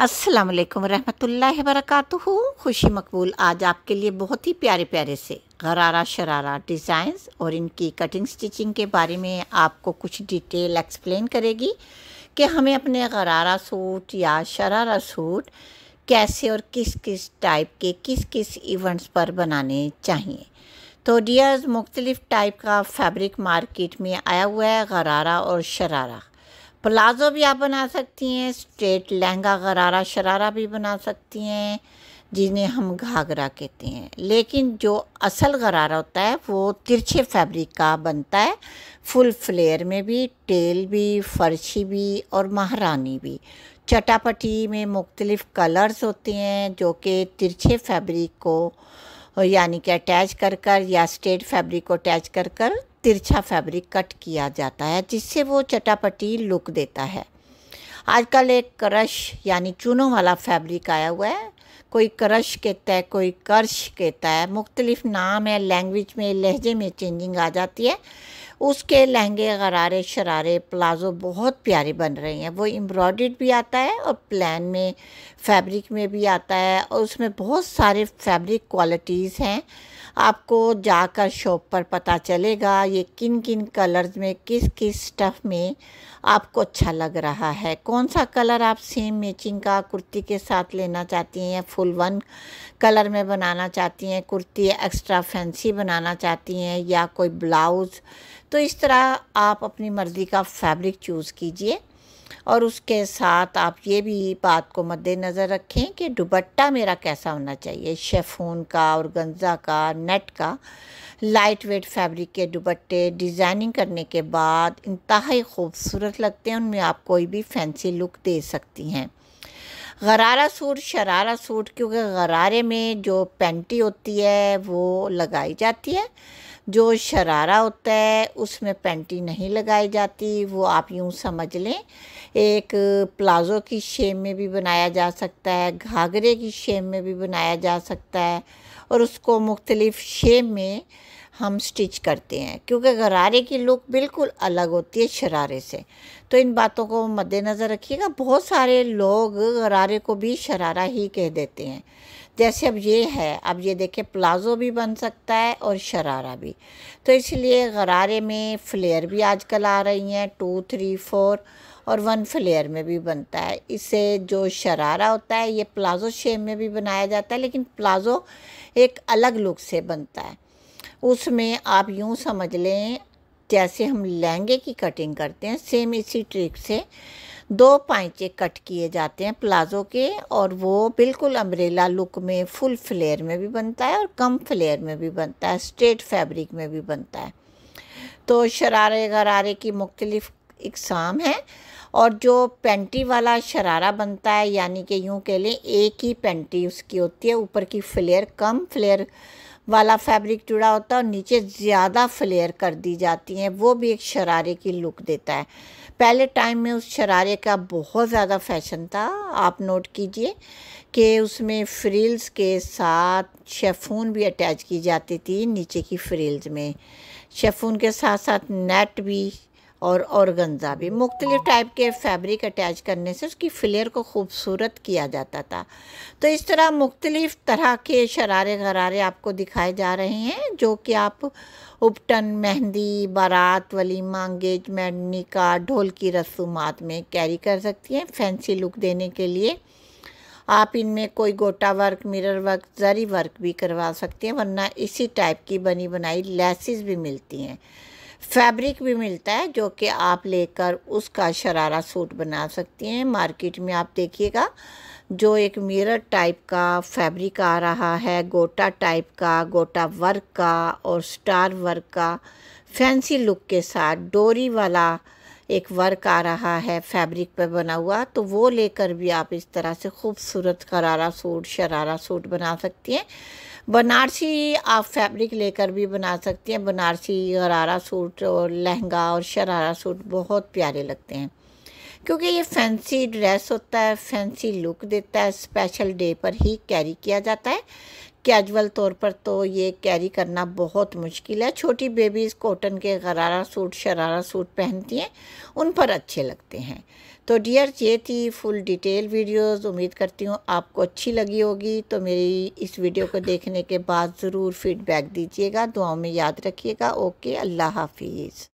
अस्सलाम वालेकुम रहमतुल्लाहि वरकातुहू खुशी मकबूल आज आपके लिए बहुत ही प्यारे प्यारे से गरारा शरारा डिज़ाइंस और इनकी कटिंग स्टिचिंग के बारे में आपको कुछ डिटेल एक्सप्लेन करेगी कि हमें अपने गरारा सूट या शरारा सूट कैसे और किस किस टाइप के किस किस इवेंट्स पर बनाने चाहिए तो डियर्स मुख्तलिफ़ टाइप का फैब्रिक मार्केट में आया हुआ है गरारा और शरारा प्लाज़ो भी आप बना सकती हैं स्ट्रेट लहंगा गरारा शरारा भी बना सकती हैं जिन्हें हम घाघरा कहते हैं लेकिन जो असल गरारा होता है वो तिरछे फैब्रिक का बनता है फुल फ्लेयर में भी टेल भी फर्शी भी और महारानी भी चटापटी में मुख्तलिफ़ कलर्स होते हैं जो कि तिरछे फैब्रिक को यानी कि अटैच कर कर या स्ट्रेट फैब्रिक को अटैच कर कर तिरछा फैब्रिक कट किया जाता है जिससे वो चटापटी लुक देता है आजकल एक क्रश यानी चूनों वाला फैब्रिक आया हुआ है कोई क्रश कहता है कोई कर्श कहता है मुख्तलिफ नाम है लैंग्वेज में लहजे में चेंजिंग आ जाती है उसके लहंगे गरारे शरारे प्लाज़ो बहुत प्यारे बन रहे हैं वो एम्ब्रॉयड भी आता है और प्लान में फैब्रिक में भी आता है और उसमें बहुत सारे फैब्रिक क्वालिटीज़ हैं आपको जाकर शॉप पर पता चलेगा ये किन किन कलर्स में किस किस स्टफ़ में आपको अच्छा लग रहा है कौन सा कलर आप सेम मैचिंग का कुर्ती के साथ लेना चाहती हैं या फुल वन कलर में बनाना चाहती हैं कुर्ती एक्स्ट्रा फैंसी बनाना चाहती हैं या कोई ब्लाउज़ तो इस तरह आप अपनी मर्ज़ी का फैब्रिक चूज़ कीजिए और उसके साथ आप ये भी बात को मद्देनज़र रखें कि दुबट्टा मेरा कैसा होना चाहिए शेफून का और गंजा का नेट का लाइट वेट फैब्रिक के दुबट्टे डिज़ाइनिंग करने के बाद इंतहा खूबसूरत लगते हैं उनमें आप कोई भी फैंसी लुक दे सकती हैं गरारा सूट शरारा सूट क्योंकि गरारे में जो पेंटी होती है वो लगाई जाती है जो शरारा होता है उसमें पेंटी नहीं लगाई जाती वो आप यूँ समझ लें एक प्लाज़ो की शेप में भी बनाया जा सकता है घाघरे की शेप में भी बनाया जा सकता है और उसको मुख्तलिफ़ शेप में हम स्टिच करते हैं क्योंकि गरारे की लुक बिल्कुल अलग होती है शरारे से तो इन बातों को मद्देनज़र रखिएगा बहुत सारे लोग गरारे को भी शरारा ही कह देते हैं जैसे अब ये है अब ये देखिए प्लाज़ो भी बन सकता है और शरारा भी तो इसलिए गरारे में फ्लेयर भी आजकल आ रही हैं टू थ्री फोर और वन फ्लेयर में भी बनता है इसे जो शरारा होता है ये प्लाज़ो शेप में भी बनाया जाता है लेकिन प्लाज़ो एक अलग लुक से बनता है उसमें आप यूँ समझ लें जैसे हम लहंगे की कटिंग करते हैं सेम इसी ट्रिक से दो पाइचे कट किए जाते हैं प्लाज़ो के और वो बिल्कुल अम्ब्रेला लुक में फुल फ्लेयर में भी बनता है और कम फ्लेयर में भी बनता है स्ट्रेट फैब्रिक में भी बनता है तो शरारे गरारे की मुख्तलिफ इकसाम है और जो पेंटी वाला शरारा बनता है यानी कि यूँ कह लें एक ही पेंटी उसकी होती है ऊपर की फ्लेयर कम फ्लेयर वाला फैब्रिक जुड़ा होता है और नीचे ज़्यादा फ्लेयर कर दी जाती हैं वो भी एक शरारे की लुक देता है पहले टाइम में उस शरारे का बहुत ज़्यादा फैशन था आप नोट कीजिए कि उसमें फ्रिल्स के साथ शेफून भी अटैच की जाती थी नीचे की फ्रिल्स में शेफून के साथ साथ नेट भी और औरगंजा भी मुख्तलिफ़ टाइप हाँ। के फैब्रिक अटैच करने से उसकी फ्लेयर को खूबसूरत किया जाता था तो इस तरह मुख्तलिफ़ तरह के शरारे गरारे आपको दिखाए जा रहे हैं जो कि आप उपटन मेहंदी बारात वलीमा अंगेजमेंट निका ढोल की रसूमात में कैरी कर सकती हैं फैंसी लुक देने के लिए आप इनमें कोई गोटा वर्क मिरर वर्क जरी वर्क भी करवा सकते हैं वरना इसी टाइप की बनी बनाई लेसिस भी मिलती हैं फैब्रिक भी मिलता है जो कि आप लेकर उसका शरारा सूट बना सकती हैं मार्केट में आप देखिएगा जो एक मिरर टाइप का फैब्रिक आ रहा है गोटा टाइप का गोटा वर्क का और स्टार वर्क का फैंसी लुक के साथ डोरी वाला एक वर्क आ रहा है फैब्रिक पर बना हुआ तो वो लेकर भी आप इस तरह से खूबसूरत करारा सूट शरारा सूट बना सकती हैं बनारसी आप फैब्रिक लेकर भी बना सकती हैं बनारसी गरारा सूट और लहंगा और शरारा सूट बहुत प्यारे लगते हैं क्योंकि ये फैंसी ड्रेस होता है फैंसी लुक देता है स्पेशल डे पर ही कैरी किया जाता है कैजुअल तौर पर तो ये कैरी करना बहुत मुश्किल है छोटी बेबीज़ कॉटन के गरारा सूट शरारा सूट पहनती हैं उन पर अच्छे लगते हैं तो डियर ये थी फुल डिटेल वीडियोस उम्मीद करती हूँ आपको अच्छी लगी होगी तो मेरी इस वीडियो को देखने के बाद ज़रूर फीडबैक दीजिएगा दुआओं में याद रखिएगा ओके अल्लाह हाफिज़